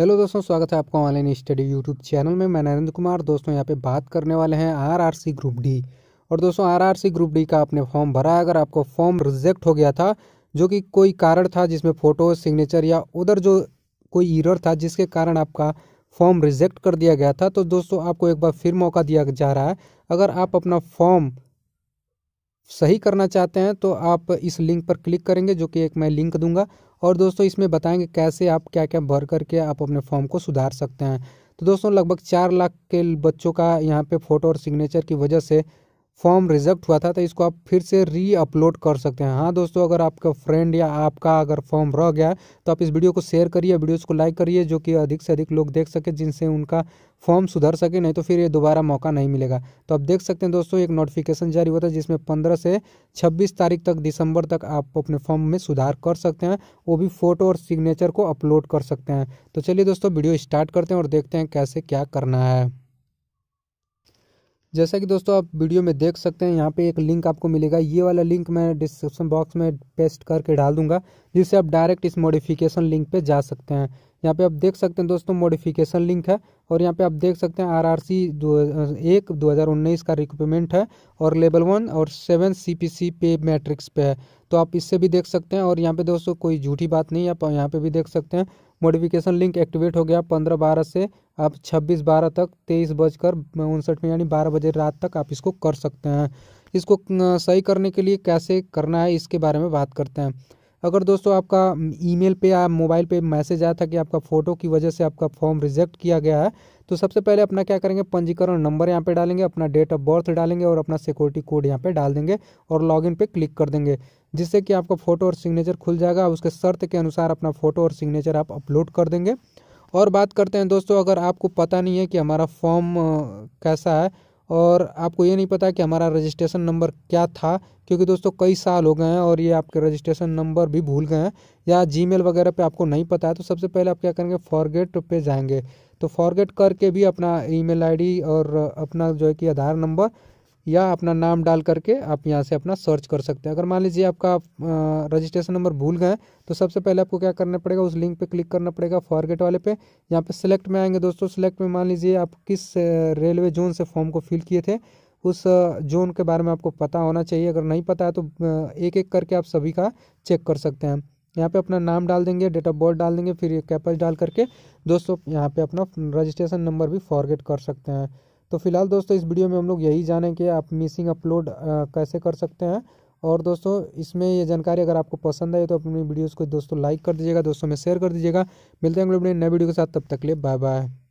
hello दोस्तों स्वागत है आपका ऑनलाइन स्टडी यूट्यूब चैनल में मैं नरेंद्र कुमार दोस्तों यहाँ पे बात करने वाले हैं आरआरसी ग्रुप डी और दोस्तों आरआरसी ग्रुप डी का आपने फॉर्म भरा है अगर आपको फॉर्म रिजेक्ट हो गया था जो कि कोई कारण था जिसमें फ़ोटो सिग्नेचर या उधर जो कोई ईरर था जिसके कारण आपका फॉर्म रिजेक्ट कर दिया गया था तो दोस्तों आपको एक बार फिर मौका दिया जा रहा है अगर आप अपना फॉर्म सही करना चाहते हैं तो आप इस लिंक पर क्लिक करेंगे जो कि एक मैं लिंक दूंगा और दोस्तों इसमें बताएंगे कैसे आप क्या क्या भर करके आप अपने फॉर्म को सुधार सकते हैं तो दोस्तों लगभग चार लाख के बच्चों का यहाँ पे फ़ोटो और सिग्नेचर की वजह से फॉर्म रिजेक्ट हुआ था तो इसको आप फिर से री अपलोड कर सकते हैं हाँ दोस्तों अगर आपका फ्रेंड या आपका अगर फॉर्म रह गया तो आप इस वीडियो को शेयर करिए वीडियोस को लाइक करिए जो कि अधिक से अधिक लोग देख सके जिनसे उनका फॉर्म सुधर सके नहीं तो फिर ये दोबारा मौका नहीं मिलेगा तो आप देख सकते हैं दोस्तों एक नोटिफिकेशन जारी हुआ था जिसमें पंद्रह से छब्बीस तारीख तक दिसंबर तक आप अपने फॉर्म में सुधार कर सकते हैं वो भी फोटो और सिग्नेचर को अपलोड कर सकते हैं तो चलिए दोस्तों वीडियो स्टार्ट करते हैं और देखते हैं कैसे क्या करना है जैसा कि दोस्तों आप वीडियो में देख सकते हैं यहाँ पे एक लिंक आपको मिलेगा ये वाला लिंक मैं डिस्क्रिप्शन बॉक्स में पेस्ट करके डाल दूंगा जिससे आप डायरेक्ट इस मॉडिफिकेशन लिंक पे जा सकते हैं यहाँ पे आप देख सकते हैं दोस्तों मॉडिफिकेशन लिंक है और यहाँ पे आप देख सकते हैं आरआरसी दो एक दो हज़ार उन्नीस का रिक्रूटमेंट है और लेवल वन और सेवन सीपीसी पे मैट्रिक्स पे है तो आप इससे भी देख सकते हैं और यहाँ पे दोस्तों कोई झूठी बात नहीं है आप यहाँ पे भी देख सकते हैं मॉडिफिकेशन लिंक एक्टिवेट हो गया पंद्रह बारह से आप छब्बीस बारह तक तेईस बजकर उनसठ में यानी बारह बजे रात तक आप इसको कर सकते हैं इसको सही करने के लिए कैसे करना है इसके बारे में बात करते हैं अगर दोस्तों आपका ईमेल पे या मोबाइल पे मैसेज आया था कि आपका फ़ोटो की वजह से आपका फॉर्म रिजेक्ट किया गया है तो सबसे पहले अपना क्या करेंगे पंजीकरण नंबर यहाँ पे डालेंगे अपना डेट ऑफ बर्थ डालेंगे और अपना सिक्योरिटी कोड यहाँ पे डाल देंगे और लॉगिन पे क्लिक कर देंगे जिससे कि आपका फ़ोटो और सिग्नेचर खुल जाएगा उसके शर्त के अनुसार अपना फ़ोटो और सिग्नेचर आप अपलोड कर देंगे और बात करते हैं दोस्तों अगर आपको पता नहीं है कि हमारा फॉर्म कैसा है और आपको ये नहीं पता कि हमारा रजिस्ट्रेशन नंबर क्या था क्योंकि दोस्तों कई साल हो गए हैं और ये आपके रजिस्ट्रेशन नंबर भी भूल गए हैं या जीमेल वगैरह पे आपको नहीं पता है तो सबसे पहले आप क्या करेंगे फॉरगेट पे जाएंगे तो फॉरगेट करके भी अपना ईमेल आईडी और अपना जो है कि आधार नंबर या अपना नाम डाल करके आप यहाँ से अपना सर्च कर सकते हैं अगर मान लीजिए आपका रजिस्ट्रेशन नंबर भूल गए तो सबसे पहले आपको क्या करना पड़ेगा उस लिंक पे क्लिक करना पड़ेगा फॉरगेट वाले पे यहाँ पे सिलेक्ट में आएंगे दोस्तों सिलेक्ट में मान लीजिए आप किस रेलवे जोन से फॉर्म को फिल किए थे उस जोन के बारे में आपको पता होना चाहिए अगर नहीं पता है तो एक एक करके आप सभी का चेक कर सकते हैं यहाँ पे अपना नाम डाल देंगे डेट ऑफ बर्थ डाल देंगे फिर कैपस डाल करके दोस्तों यहाँ पे अपना रजिस्ट्रेशन नंबर भी फॉरगेट कर सकते हैं तो फिलहाल दोस्तों इस वीडियो में हम लोग यही कि आप मिसिंग अपलोड कैसे कर सकते हैं और दोस्तों इसमें ये जानकारी अगर आपको पसंद आए तो अपनी वीडियोस को दोस्तों लाइक कर दीजिएगा दोस्तों में शेयर कर दीजिएगा मिलते हैं हम लोग अपने नए वीडियो के साथ तब तक ले बाय बाय